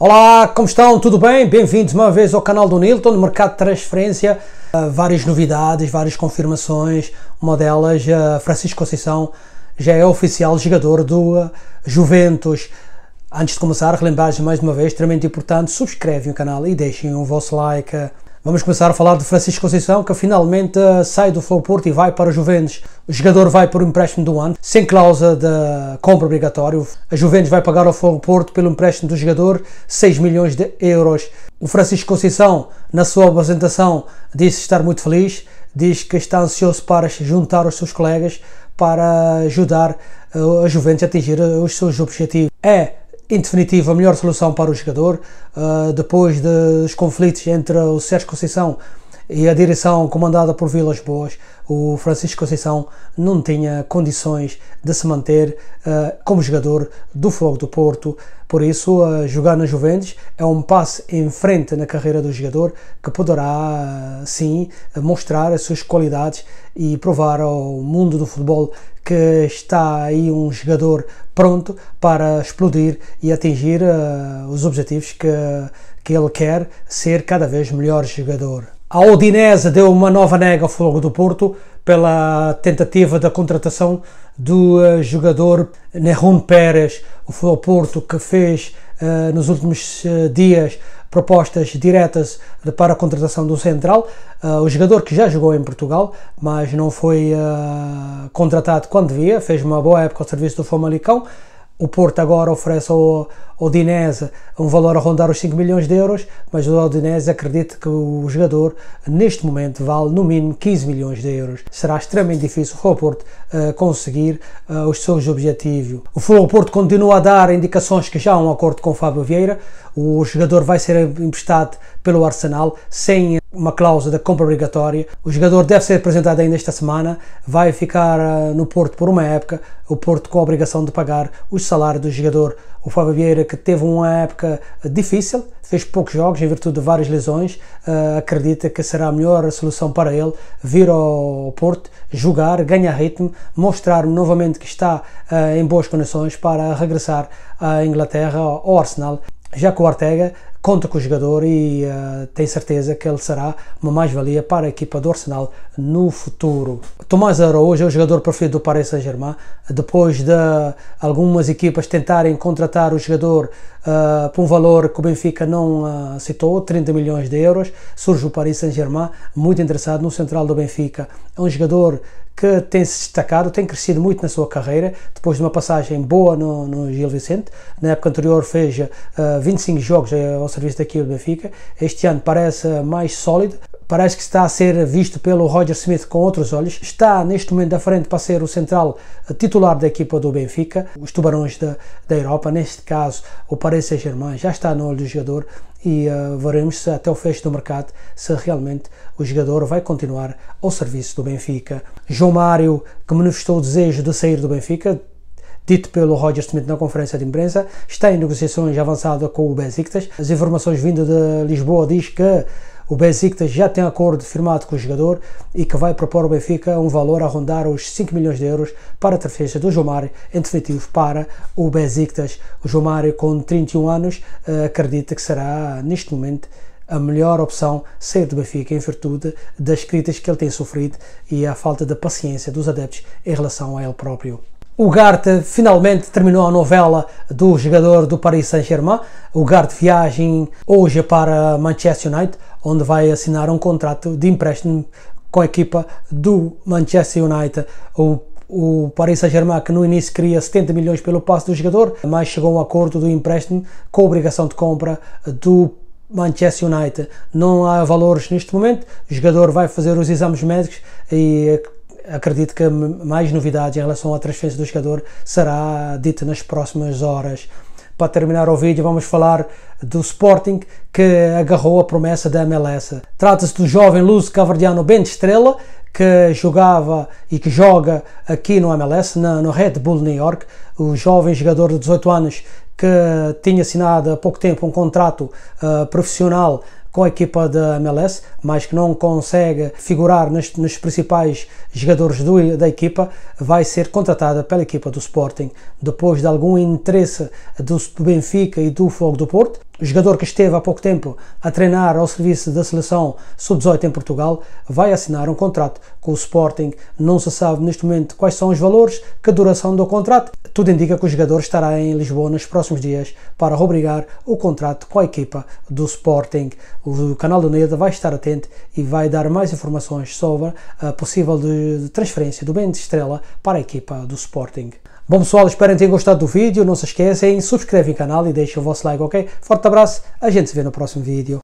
Olá, como estão? Tudo bem? Bem-vindos uma vez ao canal do Nilton, no mercado de transferência. Uh, várias novidades, várias confirmações. Uma delas, uh, Francisco Conceição já é oficial jogador do uh, Juventus. Antes de começar, relembrar mais uma vez, extremamente importante, subscrevem o canal e deixem o vosso like. Vamos começar a falar de Francisco Conceição, que finalmente eh, sai do Flow Porto e vai para a Juventus. O jogador vai por um empréstimo de um ano, sem cláusula de compra obrigatório. A Juventus vai pagar ao Flow Porto pelo empréstimo do jogador 6 milhões de euros. O Francisco Conceição, na sua apresentação, disse estar muito feliz, diz que está ansioso para juntar os seus colegas para ajudar eh, a Juventus a atingir eh, os seus objetivos. É em definitiva, a melhor solução para o jogador. Uh, depois dos conflitos entre o Sérgio Conceição e a direção comandada por Vilas Boas, o Francisco Conceição, não tinha condições de se manter uh, como jogador do Fogo do Porto. Por isso, uh, jogar na Juventus é um passo em frente na carreira do jogador que poderá, uh, sim, mostrar as suas qualidades e provar ao mundo do futebol que está aí um jogador pronto para explodir e atingir eh, os objetivos que, que ele quer ser cada vez melhor jogador. A Odinese deu uma nova nega ao Fogo do Porto pela tentativa da contratação do eh, jogador Nerun Pérez. O Fogo do Porto que fez uh, nos últimos uh, dias propostas diretas para a contratação do Central, o jogador que já jogou em Portugal, mas não foi contratado quando devia, fez uma boa época ao serviço do Famalicão. O Porto agora oferece ao Odinese um valor a rondar os 5 milhões de euros, mas o Odinese acredita que o jogador neste momento vale no mínimo 15 milhões de euros. Será extremamente difícil para o Porto uh, conseguir uh, os seus objetivos. O Futebol Porto continua a dar indicações que já há um acordo com o Fábio Vieira. O jogador vai ser emprestado pelo Arsenal sem uma cláusula da compra obrigatória. O jogador deve ser apresentado ainda esta semana, vai ficar ah, no Porto por uma época, o Porto com a obrigação de pagar o salário do jogador. O Fábio Vieira, que teve uma época ah, difícil, fez poucos jogos em virtude de várias lesões, ah, acredita que será a melhor solução para ele vir ao Porto, jogar, ganhar ritmo, mostrar novamente que está em boas condições para regressar à Inglaterra, ao Arsenal já que o Ortega conta com o jogador e uh, tem certeza que ele será uma mais-valia para a equipa do Arsenal no futuro. Tomás Araújo é o jogador preferido do Paris Saint-Germain. Depois de algumas equipas tentarem contratar o jogador uh, por um valor que o Benfica não uh, citou, 30 milhões de euros, surge o Paris Saint-Germain muito interessado no central do Benfica. É um jogador que tem se destacado, tem crescido muito na sua carreira, depois de uma passagem boa no, no Gil Vicente. Na época anterior fez uh, eh, 25 jogos eh, ao serviço daqui do Benfica. Este ano parece eh, mais sólido, parece que está a ser visto pelo Roger Smith com outros olhos. Está neste momento à frente para ser o central eh, titular da equipa do Benfica, os tubarões da, da Europa, neste caso o Paris Saint-Germain, já está no olho do jogador e uh, veremos se até o fecho do mercado se realmente o jogador vai continuar ao serviço do Benfica. João Mário, que manifestou o desejo de sair do Benfica, dito pelo Roger Smith na conferência de imprensa, está em negociações avançadas com o Besiktas. As informações vindas de Lisboa diz que o Besiktas já tem acordo firmado com o jogador e que vai propor ao Benfica um valor a rondar os 5 milhões de euros para a transferência do João Mário, em definitivo para o Besiktas. O João Mário, com 31 anos, eh, acredita que será, neste momento, a melhor opção sair do Benfica em virtude das críticas que ele tem sofrido e a falta de paciência dos adeptos em relação a ele próprio. O Garte finalmente terminou a novela do jogador do Paris Saint-Germain. O Garte viaja hoje para Manchester United, onde vai assinar um contrato de empréstimo com a equipa do Manchester United. O, o Paris Saint-Germain, que no início queria 70 milhões pelo passe do jogador, mas chegou a um acordo do empréstimo com obrigação de compra do Manchester United. Não há valores neste momento, o jogador vai fazer os exames médicos e acredito que mais novidades em relação à transferência do jogador será dita nas próximas horas. Para terminar o vídeo, vamos falar do Sporting que agarrou a promessa da MLS. Trata-se do jovem Luz cavardiano Ben Estrela, que jogava e que joga aqui no MLS, na, no Red Bull New York. O jovem jogador de 18 anos que tinha assinado há pouco tempo um contrato uh, profissional com a equipa da MLS, mas que não consegue figurar nos, nos principais jogadores do, da equipa, vai ser contratada pela equipa do Sporting depois de algum interesse do, do Benfica e do Fogo do Porto. O jogador que esteve há pouco tempo a treinar ao serviço da seleção sub-18 em Portugal vai assinar um contrato com o Sporting. Não se sabe neste momento quais são os valores, que duração do contrato. Tudo indica que o jogador estará em Lisboa nos próximos dias para rubricar o contrato com a equipa do Sporting. O canal do Neda vai estar atento e vai dar mais informações sobre a possível transferência do Ben de Estrela para a equipa do Sporting. Bom pessoal, espero que tenham gostado do vídeo. Não se esqueçam, subscrevem o canal e deixem o vosso like, ok? Forte abraço, a gente se vê no próximo vídeo.